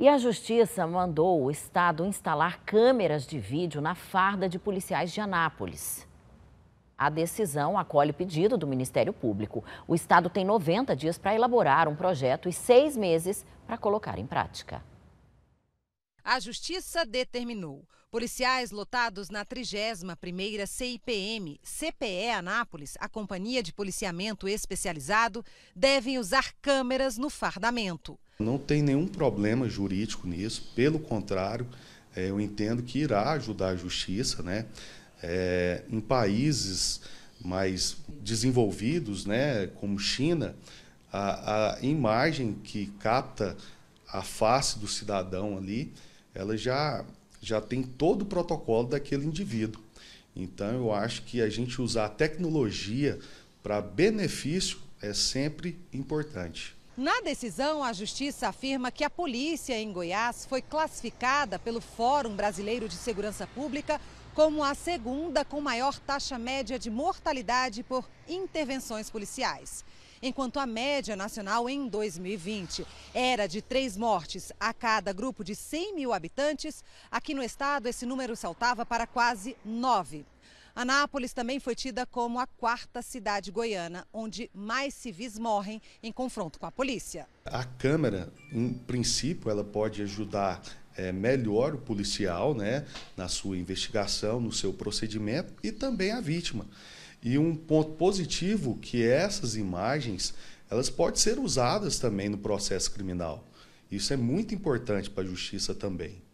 E a Justiça mandou o Estado instalar câmeras de vídeo na farda de policiais de Anápolis. A decisão acolhe pedido do Ministério Público. O Estado tem 90 dias para elaborar um projeto e seis meses para colocar em prática. A justiça determinou. Policiais lotados na 31ª CIPM, CPE Anápolis, a Companhia de Policiamento Especializado, devem usar câmeras no fardamento. Não tem nenhum problema jurídico nisso, pelo contrário, é, eu entendo que irá ajudar a justiça, né? É, em países mais desenvolvidos, né, como China, a, a imagem que capta a face do cidadão ali, ela já, já tem todo o protocolo daquele indivíduo. Então, eu acho que a gente usar a tecnologia para benefício é sempre importante. Na decisão, a Justiça afirma que a polícia em Goiás foi classificada pelo Fórum Brasileiro de Segurança Pública como a segunda com maior taxa média de mortalidade por intervenções policiais. Enquanto a média nacional em 2020 era de três mortes a cada grupo de 100 mil habitantes, aqui no estado esse número saltava para quase nove. Anápolis também foi tida como a quarta cidade goiana onde mais civis morrem em confronto com a polícia. A Câmara, em princípio, ela pode ajudar é, melhor o policial né, na sua investigação, no seu procedimento e também a vítima. E um ponto positivo que essas imagens elas podem ser usadas também no processo criminal. Isso é muito importante para a justiça também.